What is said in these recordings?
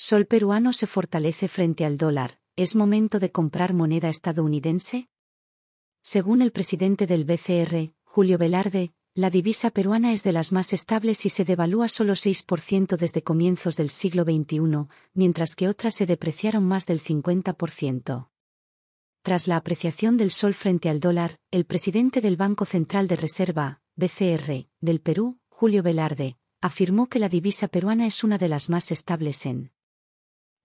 Sol peruano se fortalece frente al dólar, ¿es momento de comprar moneda estadounidense? Según el presidente del BCR, Julio Velarde, la divisa peruana es de las más estables y se devalúa solo 6% desde comienzos del siglo XXI, mientras que otras se depreciaron más del 50%. Tras la apreciación del sol frente al dólar, el presidente del Banco Central de Reserva, BCR, del Perú, Julio Velarde, afirmó que la divisa peruana es una de las más estables en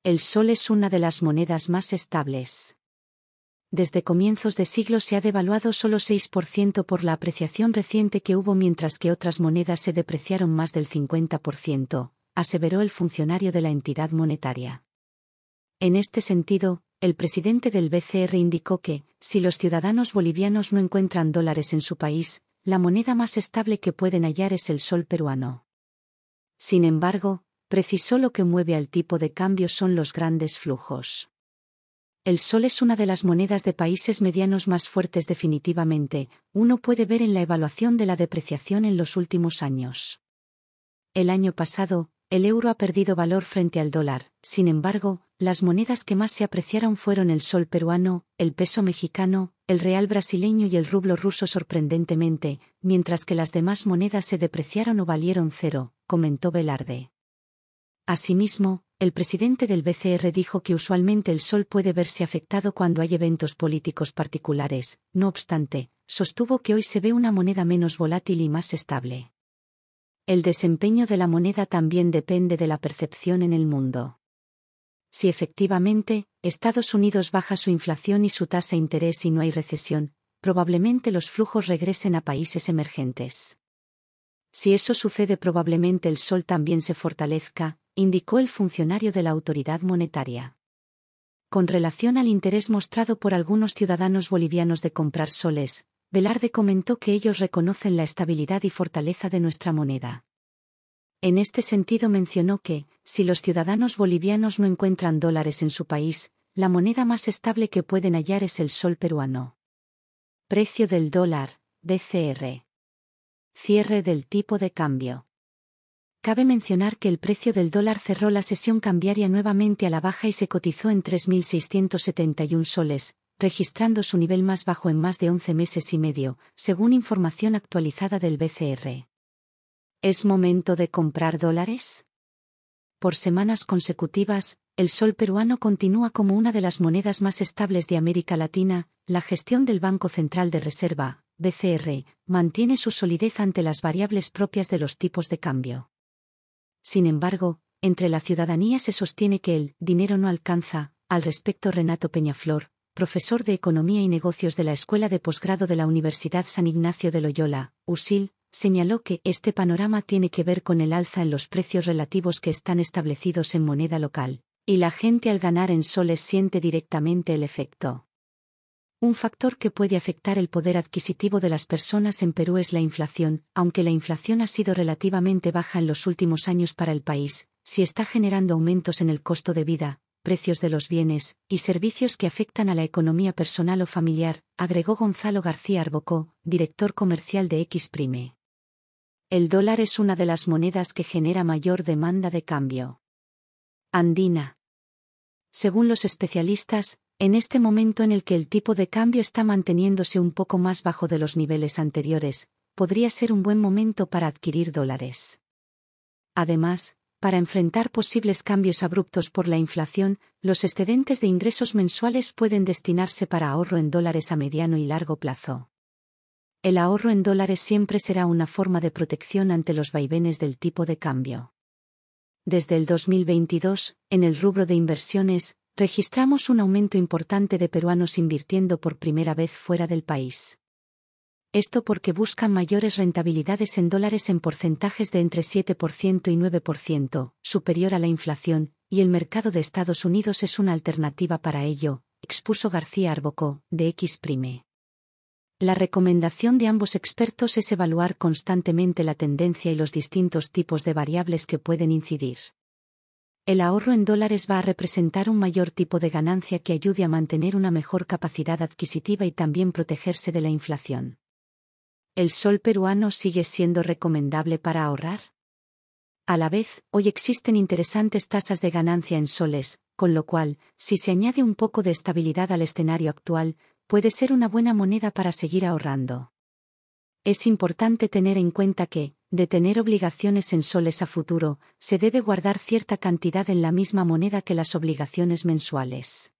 el sol es una de las monedas más estables. Desde comienzos de siglo se ha devaluado solo 6% por la apreciación reciente que hubo mientras que otras monedas se depreciaron más del 50%, aseveró el funcionario de la entidad monetaria. En este sentido, el presidente del BCR indicó que, si los ciudadanos bolivianos no encuentran dólares en su país, la moneda más estable que pueden hallar es el sol peruano. Sin embargo, precisó lo que mueve al tipo de cambio son los grandes flujos. El sol es una de las monedas de países medianos más fuertes definitivamente, uno puede ver en la evaluación de la depreciación en los últimos años. El año pasado, el euro ha perdido valor frente al dólar, sin embargo, las monedas que más se apreciaron fueron el sol peruano, el peso mexicano, el real brasileño y el rublo ruso sorprendentemente, mientras que las demás monedas se depreciaron o valieron cero, comentó Velarde. Asimismo, el presidente del BCR dijo que usualmente el sol puede verse afectado cuando hay eventos políticos particulares, no obstante, sostuvo que hoy se ve una moneda menos volátil y más estable. El desempeño de la moneda también depende de la percepción en el mundo. Si efectivamente, Estados Unidos baja su inflación y su tasa de interés y no hay recesión, probablemente los flujos regresen a países emergentes. Si eso sucede probablemente el sol también se fortalezca, indicó el funcionario de la autoridad monetaria. Con relación al interés mostrado por algunos ciudadanos bolivianos de comprar soles, Velarde comentó que ellos reconocen la estabilidad y fortaleza de nuestra moneda. En este sentido mencionó que, si los ciudadanos bolivianos no encuentran dólares en su país, la moneda más estable que pueden hallar es el sol peruano. Precio del dólar, BCR. Cierre del tipo de cambio. Cabe mencionar que el precio del dólar cerró la sesión cambiaria nuevamente a la baja y se cotizó en 3.671 soles, registrando su nivel más bajo en más de 11 meses y medio, según información actualizada del BCR. ¿Es momento de comprar dólares? Por semanas consecutivas, el sol peruano continúa como una de las monedas más estables de América Latina, la gestión del Banco Central de Reserva, BCR, mantiene su solidez ante las variables propias de los tipos de cambio. Sin embargo, entre la ciudadanía se sostiene que el dinero no alcanza. Al respecto, Renato Peñaflor, profesor de Economía y Negocios de la Escuela de Posgrado de la Universidad San Ignacio de Loyola, USIL, señaló que este panorama tiene que ver con el alza en los precios relativos que están establecidos en moneda local, y la gente al ganar en soles siente directamente el efecto. Un factor que puede afectar el poder adquisitivo de las personas en Perú es la inflación, aunque la inflación ha sido relativamente baja en los últimos años para el país, si está generando aumentos en el costo de vida, precios de los bienes y servicios que afectan a la economía personal o familiar, agregó Gonzalo García Arbocó, director comercial de X Prime. El dólar es una de las monedas que genera mayor demanda de cambio. Andina. Según los especialistas, en este momento en el que el tipo de cambio está manteniéndose un poco más bajo de los niveles anteriores, podría ser un buen momento para adquirir dólares. Además, para enfrentar posibles cambios abruptos por la inflación, los excedentes de ingresos mensuales pueden destinarse para ahorro en dólares a mediano y largo plazo. El ahorro en dólares siempre será una forma de protección ante los vaivenes del tipo de cambio. Desde el 2022, en el rubro de inversiones, registramos un aumento importante de peruanos invirtiendo por primera vez fuera del país. Esto porque buscan mayores rentabilidades en dólares en porcentajes de entre 7% y 9%, superior a la inflación, y el mercado de Estados Unidos es una alternativa para ello, expuso García Arbocó, de X La recomendación de ambos expertos es evaluar constantemente la tendencia y los distintos tipos de variables que pueden incidir. El ahorro en dólares va a representar un mayor tipo de ganancia que ayude a mantener una mejor capacidad adquisitiva y también protegerse de la inflación. ¿El sol peruano sigue siendo recomendable para ahorrar? A la vez, hoy existen interesantes tasas de ganancia en soles, con lo cual, si se añade un poco de estabilidad al escenario actual, puede ser una buena moneda para seguir ahorrando. Es importante tener en cuenta que, de tener obligaciones en soles a futuro, se debe guardar cierta cantidad en la misma moneda que las obligaciones mensuales.